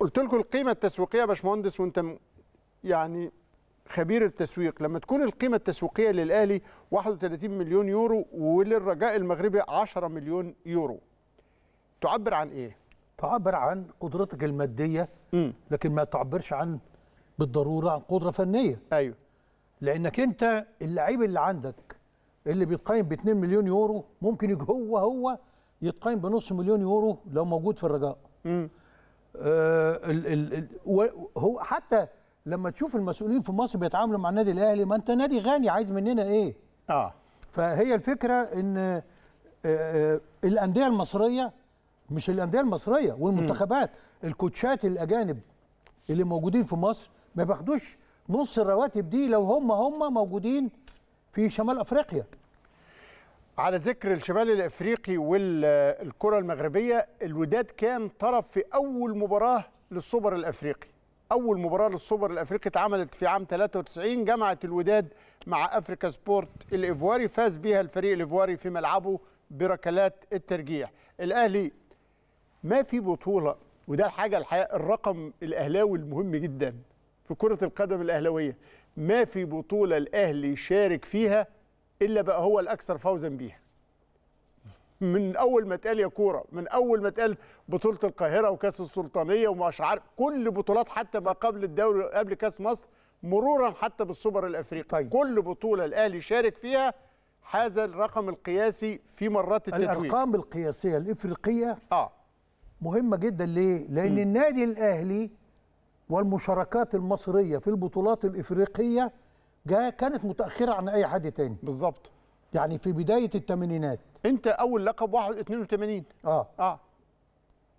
قلت لكم القيمه التسويقيه يا باشمهندس وانت يعني خبير التسويق لما تكون القيمه التسويقيه للاهلي 31 مليون يورو وللرجاء المغربي 10 مليون يورو تعبر عن ايه تعبر عن قدرتك الماديه م. لكن ما تعبرش عن بالضروره عن قدره فنيه ايوه لانك انت اللعيب اللي عندك اللي بيتقيم ب 2 مليون يورو ممكن هو هو يتقيم بنص مليون يورو لو موجود في الرجاء م. آه، هو حتى لما تشوف المسؤولين في مصر بيتعاملوا مع النادي الاهلي ما انت نادي غني عايز مننا ايه اه فهي الفكره ان آه، آه، الانديه المصريه مش الانديه المصريه والمنتخبات الكوتشات الاجانب اللي موجودين في مصر ما بياخدوش نص الرواتب دي لو هم هم موجودين في شمال افريقيا على ذكر الشمال الافريقي والكره المغربيه الوداد كان طرف في اول مباراه للسوبر الافريقي اول مباراه للسوبر الافريقي اتعملت في عام 93 جمعت الوداد مع افريكا سبورت الايفواري فاز بها الفريق الايفواري في ملعبه بركلات الترجيح الاهلي ما في بطوله وده الحاجه الحقيقه الرقم الاهلاوي المهم جدا في كره القدم الاهلاويه ما في بطوله الاهلي شارك فيها الا بقى هو الاكثر فوزا بيها من اول ما اتقال يا كوره من اول ما اتقال بطوله القاهره وكاس السلطانيه ومش عارف كل بطولات حتى ما قبل الدوري قبل كاس مصر مرورا حتى بالسوبر الافريقي طيب. كل بطوله الاهلي شارك فيها حاز الرقم القياسي في مرات التتويج الارقام القياسيه الافريقيه اه مهمه جدا ليه لان م. النادي الاهلي والمشاركات المصريه في البطولات الافريقيه جاء كانت متاخره عن اي حد تاني بالظبط يعني في بدايه الثمانينات انت اول لقب 82 اه اه,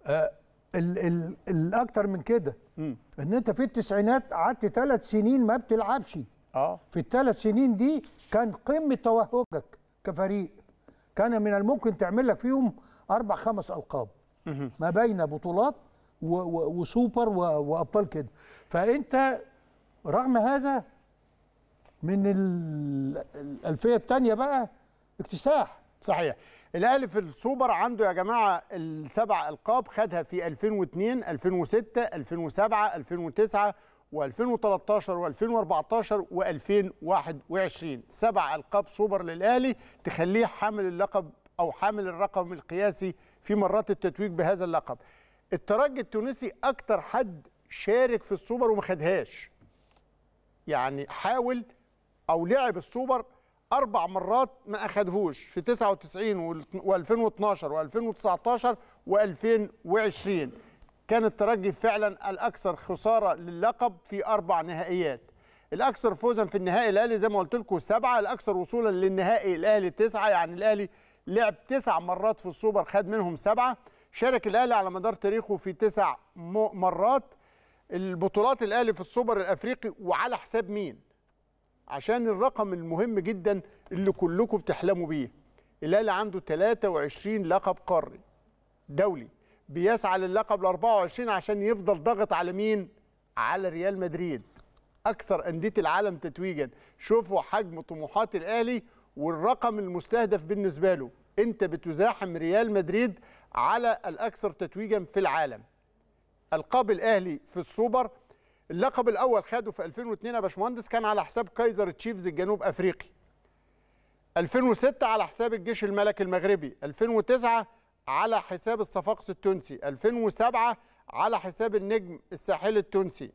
آه. ال ال الاكتر من كده ان انت في التسعينات قعدت ثلاث سنين ما بتلعبش اه في الثلاث سنين دي كان قمه توهجك كفريق كان من الممكن تعمل لك فيهم اربع خمس القاب ما بين بطولات و و وسوبر وابطال كده فانت رغم هذا من الالفيه الثانيه بقى اكتساح صحيح الاهلي في السوبر عنده يا جماعه السبع القاب خدها في 2002 2006 2007 2009 و2013 و2014 و2021 سبع القاب سوبر للاهلي تخليه حامل اللقب او حامل الرقم القياسي في مرات التتويج بهذا اللقب الترجي التونسي اكتر حد شارك في السوبر وما خدهاش يعني حاول او لعب السوبر اربع مرات ما اخدهوش في 99 و2012 و2019 و2020 كان الترجي فعلا الاكثر خساره للقب في اربع نهائيات الاكثر فوزا في النهائي الاهلي زي ما قلت لكم سبعه الاكثر وصولا للنهائي الاهلي تسعه يعني الاهلي لعب تسع مرات في السوبر خد منهم سبعه شارك الاهلي على مدار تاريخه في تسع مرات البطولات الاهلي في السوبر الافريقي وعلى حساب مين عشان الرقم المهم جدا اللي كلكم بتحلموا بيه الاهلي عنده 23 لقب قاري دولي بيسعى للقب ال 24 عشان يفضل ضاغط على مين؟ على ريال مدريد اكثر انديه العالم تتويجا شوفوا حجم طموحات الاهلي والرقم المستهدف بالنسبه له انت بتزاحم ريال مدريد على الاكثر تتويجا في العالم القاب الاهلي في السوبر اللقب الاول خده في 2002 يا باشمهندس كان على حساب كايزر تشيفز الجنوب افريقي 2006 على حساب الجيش الملكي المغربي 2009 على حساب الصفاقس التونسي 2007 على حساب النجم الساحلي التونسي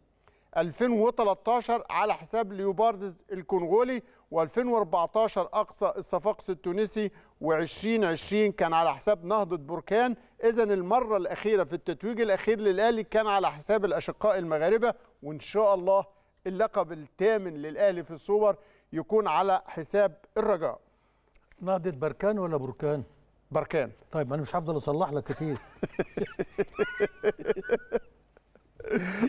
2013 على حساب ليوباردز الكونغولي و2014 أقصى الصفاقس التونسي و2020 كان على حساب نهضة بركان إذا المرة الأخيرة في التتويج الأخير للأهلي كان على حساب الأشقاء المغاربة وإن شاء الله اللقب الثامن للأهلي في السوبر يكون على حساب الرجاء نهضة بركان ولا بركان؟ بركان طيب أنا مش هفضل أصلح لك كتير